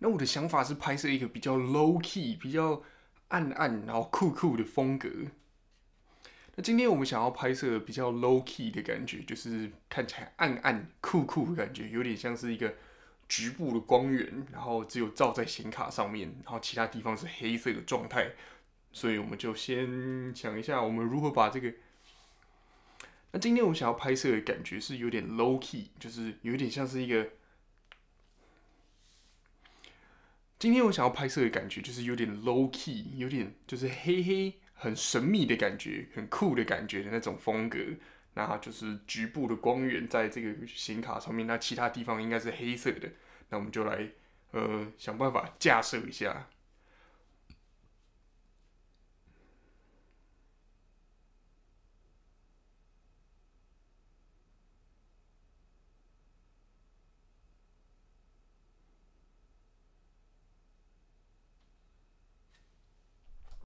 那我的想法是拍摄一个比较 low key、比较暗暗然后酷酷的风格。那今天我们想要拍摄比较 low key 的感觉，就是看起来暗暗酷酷的感觉，有点像是一个局部的光源，然后只有照在显卡上面，然后其他地方是黑色的状态。所以我们就先想一下我们如何把这个。那今天我们想要拍摄的感觉是有点 low key，就是有点像是一个。今天我想要拍摄的感觉就是有点 low key，有点就是黑黑、很神秘的感觉、很酷的感觉的那种风格。那就是局部的光源在这个显卡上面，那其他地方应该是黑色的。那我们就来呃想办法架设一下。